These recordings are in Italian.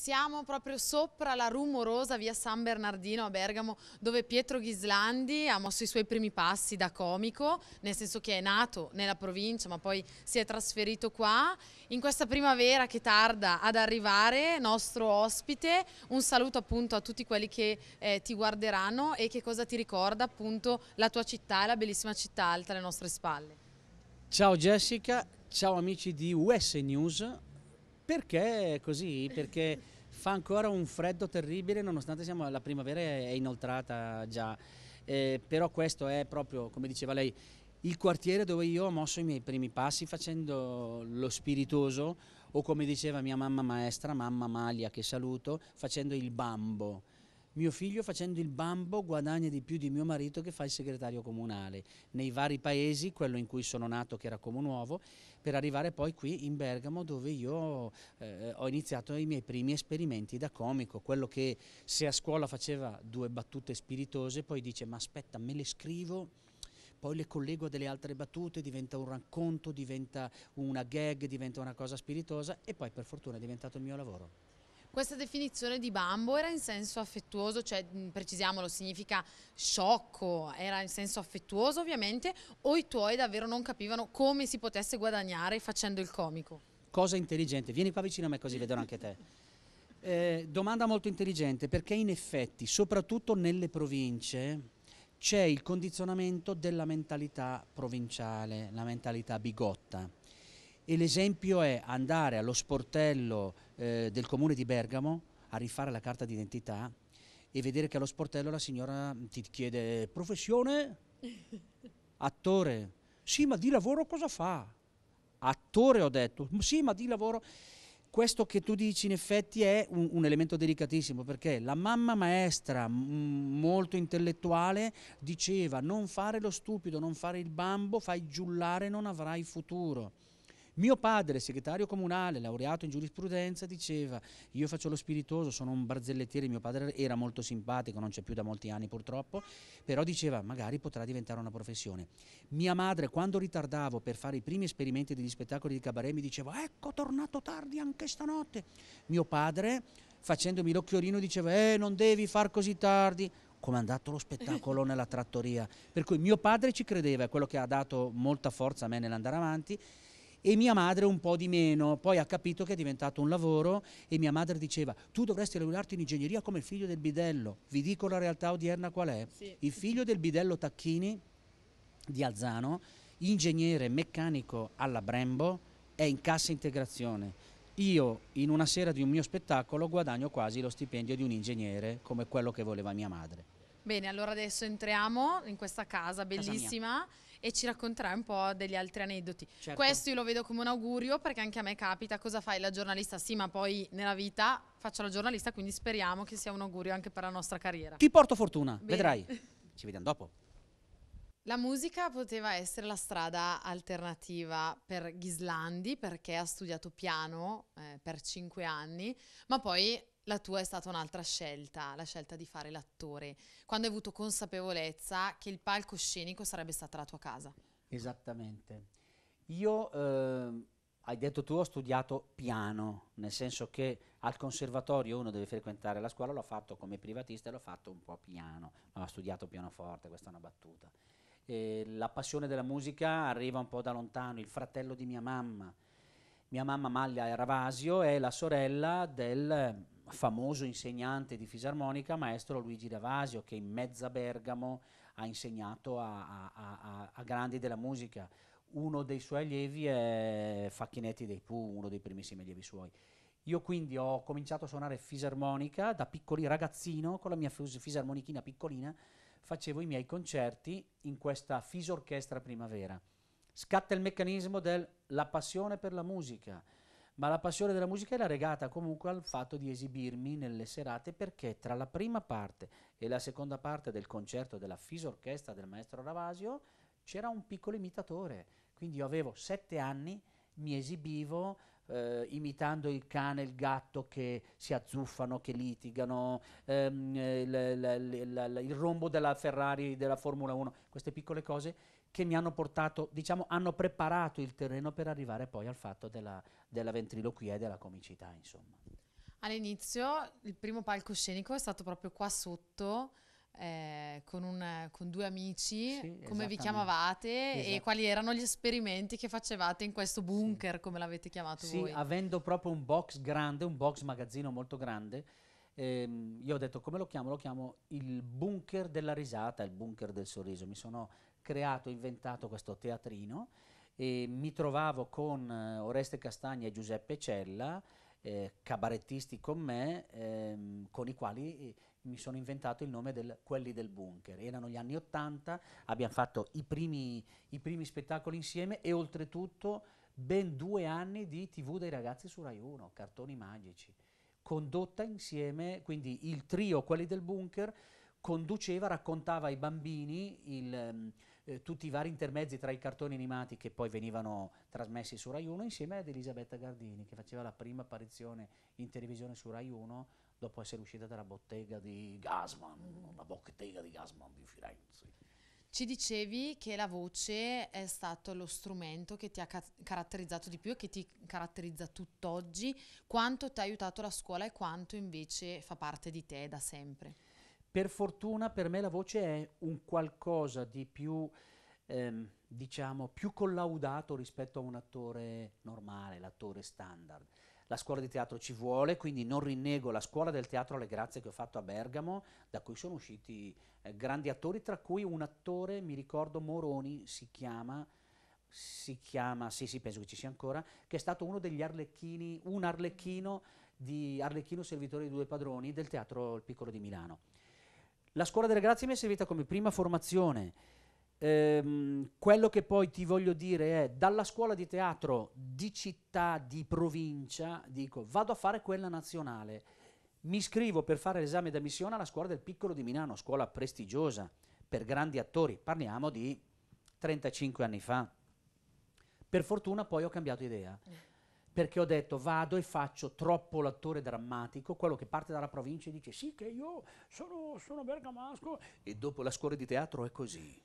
Siamo proprio sopra la rumorosa via San Bernardino a Bergamo dove Pietro Ghislandi ha mosso i suoi primi passi da comico, nel senso che è nato nella provincia ma poi si è trasferito qua. In questa primavera che tarda ad arrivare, nostro ospite, un saluto appunto a tutti quelli che eh, ti guarderanno e che cosa ti ricorda appunto la tua città e la bellissima città alta alle nostre spalle. Ciao Jessica, ciao amici di US News, perché è così? Perché fa ancora un freddo terribile nonostante siamo, la primavera è inoltrata già. Eh, però questo è proprio, come diceva lei, il quartiere dove io ho mosso i miei primi passi facendo lo spiritoso o come diceva mia mamma maestra, mamma Malia che saluto, facendo il bambo mio figlio facendo il bambo guadagna di più di mio marito che fa il segretario comunale, nei vari paesi, quello in cui sono nato che era Comunuovo, per arrivare poi qui in Bergamo dove io eh, ho iniziato i miei primi esperimenti da comico, quello che se a scuola faceva due battute spiritose poi dice ma aspetta me le scrivo poi le collego a delle altre battute, diventa un racconto, diventa una gag, diventa una cosa spiritosa e poi per fortuna è diventato il mio lavoro. Questa definizione di bambo era in senso affettuoso, cioè precisiamolo, significa sciocco, era in senso affettuoso ovviamente, o i tuoi davvero non capivano come si potesse guadagnare facendo il comico? Cosa intelligente, vieni qua vicino a me così vedrò anche te. Eh, domanda molto intelligente perché in effetti, soprattutto nelle province, c'è il condizionamento della mentalità provinciale, la mentalità bigotta e l'esempio è andare allo sportello eh, del comune di Bergamo a rifare la carta d'identità e vedere che allo sportello la signora mm, ti chiede professione, attore, sì ma di lavoro cosa fa? Attore ho detto, sì ma di lavoro... Questo che tu dici in effetti è un, un elemento delicatissimo perché la mamma maestra molto intellettuale diceva non fare lo stupido, non fare il bambo, fai giullare, non avrai futuro. Mio padre, segretario comunale, laureato in giurisprudenza, diceva io faccio lo spiritoso, sono un barzellettiere, mio padre era molto simpatico, non c'è più da molti anni purtroppo, però diceva magari potrà diventare una professione. Mia madre quando ritardavo per fare i primi esperimenti degli spettacoli di cabaret mi diceva ecco tornato tardi anche stanotte. Mio padre facendomi l'occhiolino diceva eh non devi far così tardi comandato lo spettacolo nella trattoria per cui mio padre ci credeva è quello che ha dato molta forza a me nell'andare avanti e mia madre un po' di meno, poi ha capito che è diventato un lavoro e mia madre diceva tu dovresti laurearti in ingegneria come il figlio del bidello, vi dico la realtà odierna qual è, sì. il figlio del bidello Tacchini di Alzano, ingegnere meccanico alla Brembo, è in cassa integrazione. Io in una sera di un mio spettacolo guadagno quasi lo stipendio di un ingegnere come quello che voleva mia madre. Bene, allora adesso entriamo in questa casa bellissima. Casa e ci racconterai un po' degli altri aneddoti. Certo. Questo io lo vedo come un augurio perché anche a me capita, cosa fai la giornalista? Sì, ma poi nella vita faccio la giornalista, quindi speriamo che sia un augurio anche per la nostra carriera. Ti porto fortuna, Bene. vedrai. Ci vediamo dopo. La musica poteva essere la strada alternativa per Ghislandi perché ha studiato piano eh, per cinque anni, ma poi la tua è stata un'altra scelta, la scelta di fare l'attore, quando hai avuto consapevolezza che il palcoscenico sarebbe stata la tua casa. Esattamente. Io, eh, hai detto tu, ho studiato piano, nel senso che al conservatorio uno deve frequentare la scuola, l'ho fatto come privatista e l'ho fatto un po' piano, ho studiato pianoforte, questa è una battuta. E la passione della musica arriva un po' da lontano, il fratello di mia mamma, mia mamma Maglia Ravasio è la sorella del famoso insegnante di fisarmonica, maestro Luigi Davasio, che in mezza Bergamo ha insegnato a, a, a, a grandi della musica. Uno dei suoi allievi è Facchinetti dei Pooh, uno dei primissimi allievi suoi. Io quindi ho cominciato a suonare fisarmonica da piccoli ragazzino, con la mia fisarmonichina piccolina, facevo i miei concerti in questa fisorchestra primavera. Scatta il meccanismo della passione per la musica, ma la passione della musica era legata comunque al fatto di esibirmi nelle serate perché tra la prima parte e la seconda parte del concerto della fisorchestra del maestro Ravasio c'era un piccolo imitatore, quindi io avevo sette anni, mi esibivo eh, imitando il cane e il gatto che si azzuffano, che litigano, ehm, il, il, il, il rombo della Ferrari, della Formula 1, queste piccole cose che mi hanno portato, diciamo, hanno preparato il terreno per arrivare poi al fatto della, della ventriloquia e della comicità, insomma. All'inizio il primo palcoscenico è stato proprio qua sotto, eh, con, un, con, due amici, sì, come vi chiamavate esatto. e quali erano gli esperimenti che facevate in questo bunker, sì. come l'avete chiamato sì, voi? Sì, avendo proprio un box grande, un box magazzino molto grande, ehm, io ho detto come lo chiamo? Lo chiamo il bunker della risata, il bunker del sorriso. Mi sono creato, inventato questo teatrino e mi trovavo con eh, Oreste Castagna e Giuseppe Cella, eh, cabarettisti con me, ehm, con i quali eh, mi sono inventato il nome del Quelli del Bunker. Erano gli anni Ottanta, abbiamo fatto i primi, i primi spettacoli insieme e oltretutto ben due anni di TV dei ragazzi su Rai 1, cartoni magici, condotta insieme, quindi il trio Quelli del Bunker conduceva, raccontava ai bambini il... Ehm, eh, tutti i vari intermezzi tra i cartoni animati che poi venivano trasmessi su Rai 1 insieme ad Elisabetta Gardini che faceva la prima apparizione in televisione su Rai 1 dopo essere uscita dalla bottega di Gasman, la bottega di Gasman di Firenze. Ci dicevi che la voce è stato lo strumento che ti ha ca caratterizzato di più e che ti caratterizza tutt'oggi. Quanto ti ha aiutato la scuola e quanto invece fa parte di te da sempre? Per fortuna per me la voce è un qualcosa di più, ehm, diciamo, più collaudato rispetto a un attore normale, l'attore standard. La scuola di teatro ci vuole, quindi non rinnego la scuola del teatro alle grazie che ho fatto a Bergamo, da cui sono usciti eh, grandi attori, tra cui un attore, mi ricordo Moroni, si chiama, si chiama, sì sì penso che ci sia ancora, che è stato uno degli arlecchini, un arlecchino di Arlecchino Servitore di Due Padroni del Teatro Il Piccolo di Milano. La scuola delle grazie mi è servita come prima formazione. Ehm, quello che poi ti voglio dire è, dalla scuola di teatro di città, di provincia, dico, vado a fare quella nazionale. Mi iscrivo per fare l'esame d'ammissione alla scuola del Piccolo di Milano, scuola prestigiosa per grandi attori. Parliamo di 35 anni fa. Per fortuna poi ho cambiato idea. Mm perché ho detto vado e faccio troppo l'attore drammatico, quello che parte dalla provincia e dice sì che io sono, sono bergamasco e dopo la scuola di teatro è così,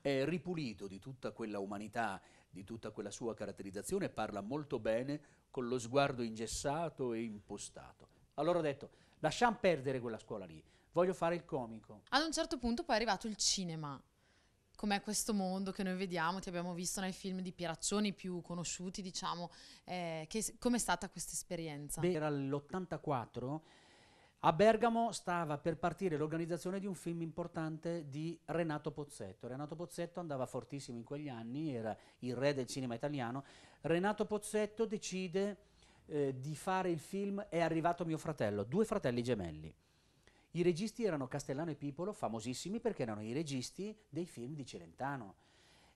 è ripulito di tutta quella umanità, di tutta quella sua caratterizzazione, parla molto bene con lo sguardo ingessato e impostato. Allora ho detto lasciamo perdere quella scuola lì, voglio fare il comico. Ad un certo punto poi è arrivato il cinema com'è questo mondo che noi vediamo, ti abbiamo visto nei film di Pieraccioni più conosciuti, diciamo, eh, che, com'è stata questa esperienza? era l'84, a Bergamo stava per partire l'organizzazione di un film importante di Renato Pozzetto. Renato Pozzetto andava fortissimo in quegli anni, era il re del cinema italiano. Renato Pozzetto decide eh, di fare il film È arrivato mio fratello, due fratelli gemelli. I registi erano Castellano e Pipolo, famosissimi perché erano i registi dei film di Celentano.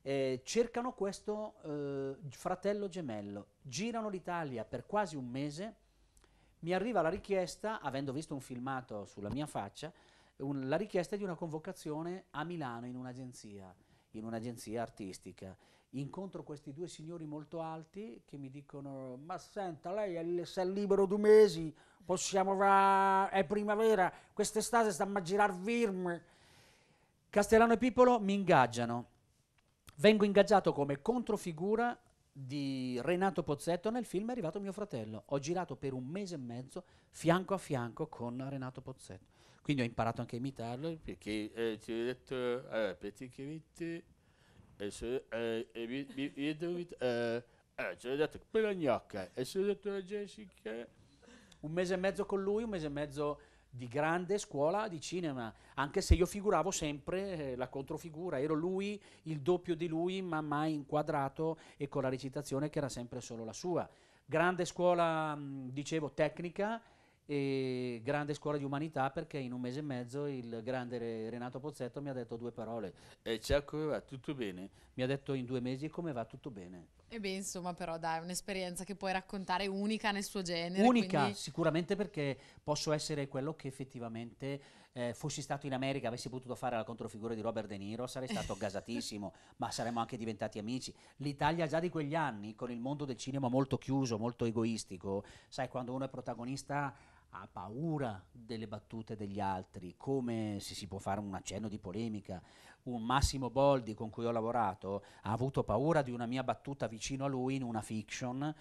Eh, cercano questo eh, fratello gemello, girano l'Italia per quasi un mese, mi arriva la richiesta, avendo visto un filmato sulla mia faccia, un, la richiesta di una convocazione a Milano in un'agenzia, in un'agenzia artistica incontro questi due signori molto alti che mi dicono ma senta lei è, se è libero due mesi possiamo va è primavera quest'estate stiamo a girare film Castellano e Pipolo mi ingaggiano vengo ingaggiato come controfigura di Renato Pozzetto nel film è arrivato mio fratello ho girato per un mese e mezzo fianco a fianco con Renato Pozzetto quindi ho imparato anche a imitarlo perché eh, ti ho detto allora, ah, praticamente e se, eh, e mi, mi, mi detto, eh, eh, ce l'ho detto quella gnocca e se ho detto la Jessica un mese e mezzo con lui un mese e mezzo di grande scuola di cinema, anche se io figuravo sempre eh, la controfigura, ero lui, il doppio di lui, ma mai inquadrato e con la recitazione che era sempre solo la sua. Grande scuola, dicevo, tecnica, e grande scuola di umanità perché in un mese e mezzo il grande Renato Pozzetto mi ha detto due parole e ciao come va tutto bene mi ha detto in due mesi come va tutto bene e beh insomma però dai un'esperienza che puoi raccontare unica nel suo genere unica quindi... sicuramente perché posso essere quello che effettivamente eh, fossi stato in America avessi potuto fare la controfigura di Robert De Niro sarei stato gasatissimo ma saremmo anche diventati amici l'Italia già di quegli anni con il mondo del cinema molto chiuso molto egoistico sai quando uno è protagonista ha paura delle battute degli altri, come se si può fare un accenno di polemica, un Massimo Boldi con cui ho lavorato ha avuto paura di una mia battuta vicino a lui in una fiction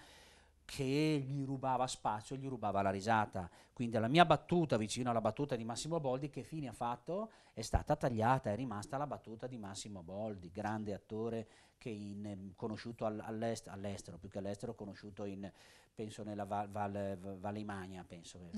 che gli rubava spazio, gli rubava la risata. Quindi la mia battuta vicino alla battuta di Massimo Boldi, che fine ha fatto? È stata tagliata, è rimasta la battuta di Massimo Boldi, grande attore in, eh, conosciuto all all'estero, più che all'estero, conosciuto in, penso nella Val, Val, Valle Imagna, penso.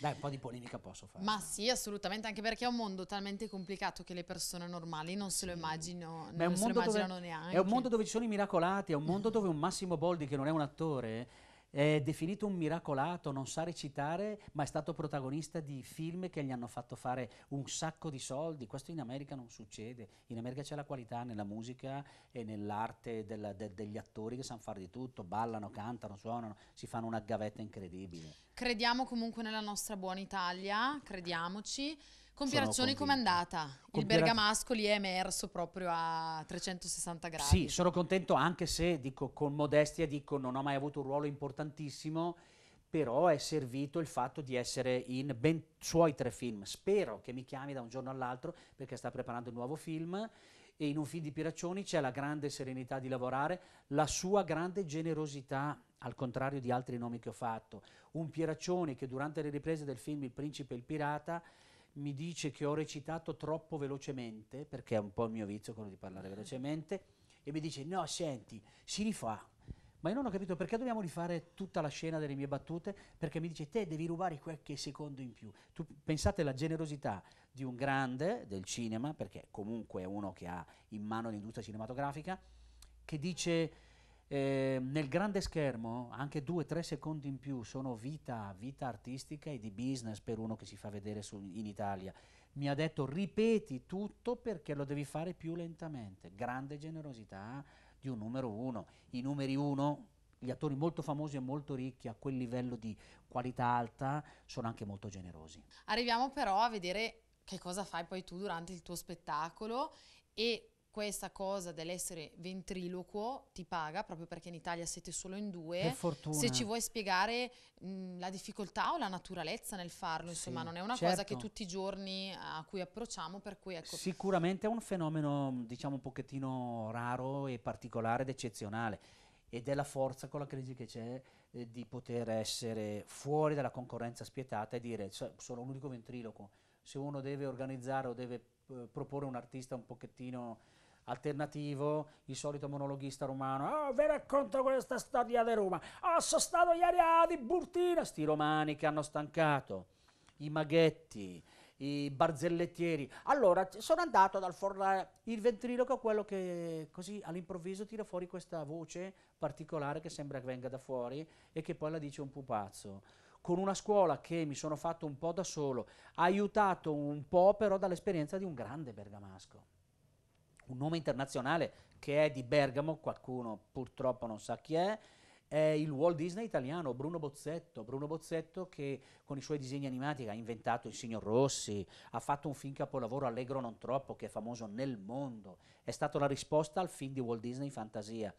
Dai, un po' di polemica posso fare. Ma sì, assolutamente, anche perché è un mondo talmente complicato che le persone normali non se lo, immagino, non se lo immaginano dove, neanche. È un mondo dove ci sono i miracolati, è un mondo dove un Massimo Boldi, che non è un attore, è definito un miracolato, non sa recitare, ma è stato protagonista di film che gli hanno fatto fare un sacco di soldi. Questo in America non succede. In America c'è la qualità nella musica e nell'arte della, de, degli attori che sanno fare di tutto, ballano, cantano, suonano, si fanno una gavetta incredibile. Crediamo comunque nella nostra buona Italia, crediamoci. Con Pierazzoni com'è andata? Con il Pier... Bergamascoli è emerso proprio a 360 gradi. Sì, sono contento anche se, dico con modestia, dico non ho mai avuto un ruolo importantissimo, però è servito il fatto di essere in ben suoi tre film. Spero che mi chiami da un giorno all'altro perché sta preparando il nuovo film e in un film di Pieraccioni c'è la grande serenità di lavorare, la sua grande generosità, al contrario di altri nomi che ho fatto. Un Pieraccioni che durante le riprese del film Il principe e il pirata mi dice che ho recitato troppo velocemente, perché è un po' il mio vizio quello di parlare eh. velocemente, e mi dice no, senti, si rifà. Ma io non ho capito perché dobbiamo rifare tutta la scena delle mie battute, perché mi dice te devi rubare qualche secondo in più. Tu pensate alla generosità di un grande del cinema, perché comunque è uno che ha in mano l'industria cinematografica, che dice eh, nel grande schermo anche due o tre secondi in più sono vita, vita artistica e di business per uno che si fa vedere su, in Italia. Mi ha detto ripeti tutto perché lo devi fare più lentamente. Grande generosità di un numero uno. I numeri uno, gli attori molto famosi e molto ricchi a quel livello di qualità alta, sono anche molto generosi. Arriviamo però a vedere che cosa fai poi tu durante il tuo spettacolo e questa cosa dell'essere ventriloquo ti paga proprio perché in Italia siete solo in due. Per fortuna. Se ci vuoi spiegare mh, la difficoltà o la naturalezza nel farlo, insomma, sì, non è una certo. cosa che certo. tutti i giorni a cui approcciamo, per cui ecco. Sicuramente è un fenomeno, diciamo, un pochettino raro e particolare ed eccezionale ed è la forza con la crisi che c'è eh, di poter essere fuori dalla concorrenza spietata e dire so, sono un unico ventriloquo. Se uno deve organizzare o deve eh, proporre un artista un pochettino alternativo, il solito monologhista romano, oh, vi racconto questa storia di Roma, oh, sono stato ieri a di Burtina, sti romani che hanno stancato, i maghetti, i barzellettieri. Allora, sono andato dal fornaio, il ventriloquo quello che così all'improvviso tira fuori questa voce particolare che sembra che venga da fuori e che poi la dice un pupazzo. Con una scuola che mi sono fatto un po' da solo, aiutato un po' però dall'esperienza di un grande bergamasco un nome internazionale che è di Bergamo, qualcuno purtroppo non sa chi è, è il Walt Disney italiano, Bruno Bozzetto, Bruno Bozzetto che con i suoi disegni animati ha inventato il Signor Rossi, ha fatto un film capolavoro Allegro non troppo che è famoso nel mondo, è stata la risposta al film di Walt Disney Fantasia.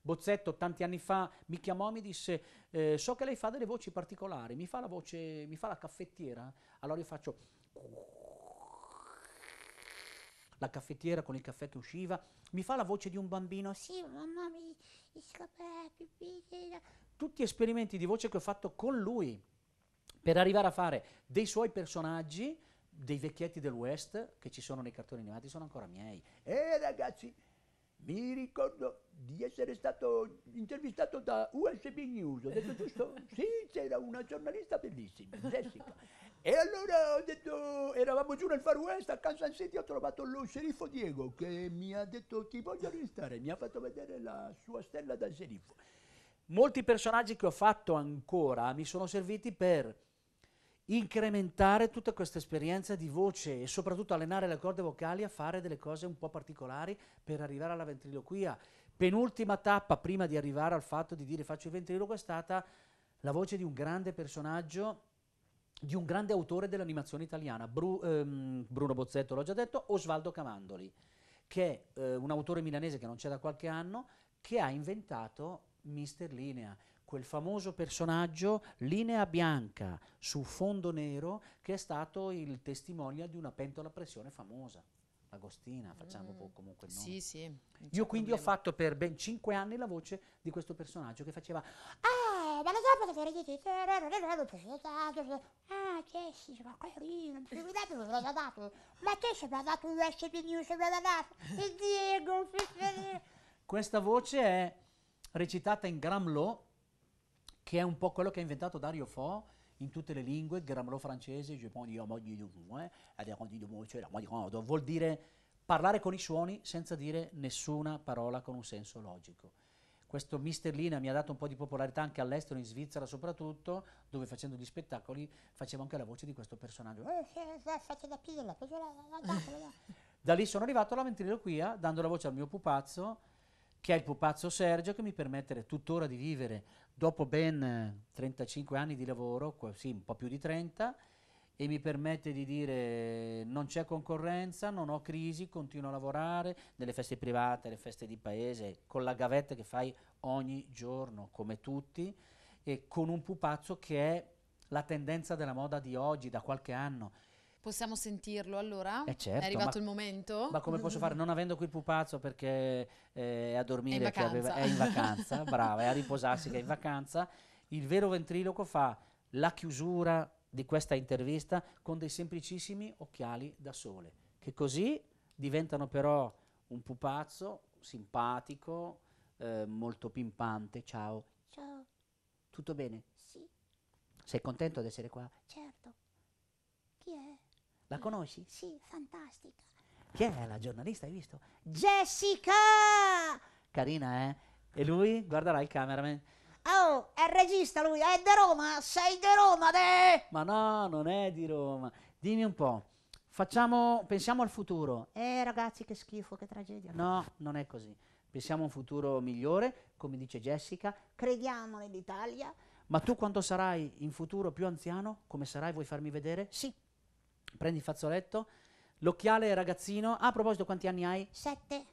Bozzetto tanti anni fa mi chiamò e mi disse eh, so che lei fa delle voci particolari, mi fa la voce, mi fa la caffettiera, allora io faccio la caffettiera con il caffè che usciva, mi fa la voce di un bambino, sì mamma mi, il caffè, tutti esperimenti di voce che ho fatto con lui per arrivare a fare dei suoi personaggi, dei vecchietti del West che ci sono nei cartoni animati, sono ancora miei. E eh, ragazzi, mi ricordo di essere stato intervistato da USB News, ho detto giusto? sì, c'era una giornalista bellissima, Jessica. E allora ho detto, eravamo giù nel Far West, a Kansas City, ho trovato lo sceriffo Diego che mi ha detto ti voglio arrestare, mi ha fatto vedere la sua stella da sceriffo. Molti personaggi che ho fatto ancora mi sono serviti per incrementare tutta questa esperienza di voce e soprattutto allenare le corde vocali a fare delle cose un po' particolari per arrivare alla ventriloquia. Penultima tappa prima di arrivare al fatto di dire faccio il ventriloquo è stata la voce di un grande personaggio di un grande autore dell'animazione italiana, Bru, ehm, Bruno Bozzetto l'ho già detto, Osvaldo Camandoli, che è eh, un autore milanese che non c'è da qualche anno, che ha inventato Mister Linea, quel famoso personaggio linea bianca su fondo nero che è stato il testimonial di una pentola a pressione famosa. Agostina, facciamo mm. comunque il nome. Sì, sì. Io quindi problema. ho fatto per ben cinque anni la voce di questo personaggio che faceva ah, ma lo sai cosa fare di Ah, che sì, ma carino, ma te se mi ha dato un USB news, mi ha dato il Diego, Questa voce è recitata in Gramlo, che è un po' quello che ha inventato Dario Fo, in tutte le lingue, Gramlo francese, cioè vuol dire parlare con i suoni senza dire nessuna parola con un senso logico questo mister Lina mi ha dato un po' di popolarità anche all'estero, in Svizzera soprattutto, dove facendo gli spettacoli facevo anche la voce di questo personaggio. da lì sono arrivato alla ventriloquia dando la voce al mio pupazzo, che è il pupazzo Sergio, che mi permette tuttora di vivere dopo ben 35 eh, anni di lavoro, sì, un po' più di 30, e mi permette di dire non c'è concorrenza, non ho crisi, continuo a lavorare nelle feste private, le feste di paese, con la gavetta che fai ogni giorno, come tutti, e con un pupazzo che è la tendenza della moda di oggi, da qualche anno. Possiamo sentirlo allora? Eh certo, è arrivato ma, il momento. Ma come posso fare? Non avendo qui il pupazzo perché eh, è a dormire, è in cioè, vacanza, aveva, è in vacanza brava, è a riposarsi che è in vacanza, il vero ventriloquo fa la chiusura di questa intervista con dei semplicissimi occhiali da sole, che così diventano però un pupazzo simpatico, eh, molto pimpante. Ciao. Ciao. Tutto bene? Sì. Sei contento di essere qua? Certo. Chi è? La conosci? Sì, fantastica. Chi è la giornalista? Hai visto? Jessica! Carina, eh? E lui? Guarderà il cameraman. Oh, è il regista lui, è di Roma, sei di Roma, de! Ma no, non è di Roma. Dimmi un po', facciamo, pensiamo al futuro. Eh ragazzi, che schifo, che tragedia. No, non è così. Pensiamo a un futuro migliore, come dice Jessica. Crediamo nell'Italia. Ma tu quando sarai in futuro più anziano, come sarai, vuoi farmi vedere? Sì. Prendi il fazzoletto, l'occhiale ragazzino. Ah, a proposito, quanti anni hai? Sette.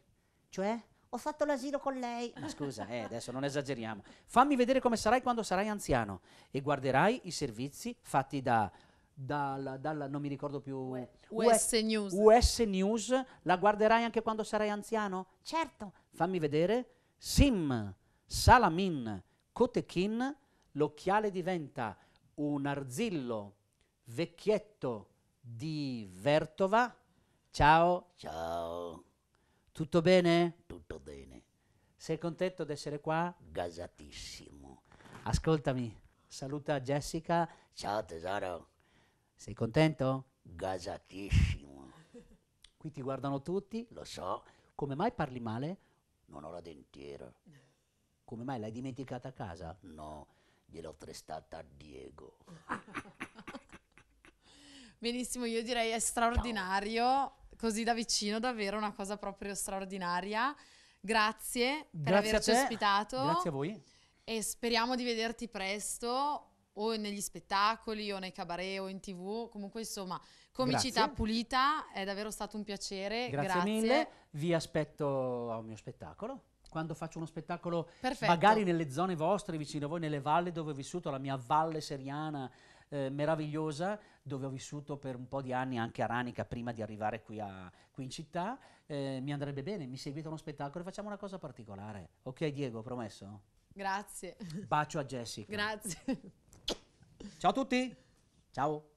Cioè? ho fatto l'asilo con lei. Ma ah, scusa, eh, adesso non esageriamo. Fammi vedere come sarai quando sarai anziano e guarderai i servizi fatti da dalla, dalla, non mi ricordo più US, News. US News la guarderai anche quando sarai anziano? Certo. Fammi vedere. Sim, Salamin, Kotekin, l'occhiale diventa un arzillo vecchietto di Vertova. Ciao. Ciao. Tutto bene? molto bene. Sei contento di essere qua? Gasatissimo. Ascoltami, saluta Jessica. Ciao tesoro. Sei contento? Gasatissimo. Qui ti guardano tutti. Lo so. Come mai parli male? Non ho la dentiera. Come mai l'hai dimenticata a casa? No, gliel'ho prestata a Diego. Benissimo, io direi è straordinario, così da vicino davvero una cosa proprio straordinaria. Grazie per grazie averci ospitato. Grazie a voi. E speriamo di vederti presto o negli spettacoli o nei cabaret o in tv. Comunque, insomma, comicità grazie. pulita, è davvero stato un piacere. Grazie, grazie. mille, vi aspetto a un mio spettacolo quando faccio uno spettacolo Perfetto. magari nelle zone vostre, vicino a voi, nelle valli dove ho vissuto, la mia valle seriana eh, meravigliosa, dove ho vissuto per un po' di anni anche a Ranica prima di arrivare qui, a, qui in città, eh, mi andrebbe bene, mi seguite uno spettacolo e facciamo una cosa particolare. Ok Diego, promesso? Grazie. Bacio a Jessica. Grazie. Ciao a tutti. Ciao.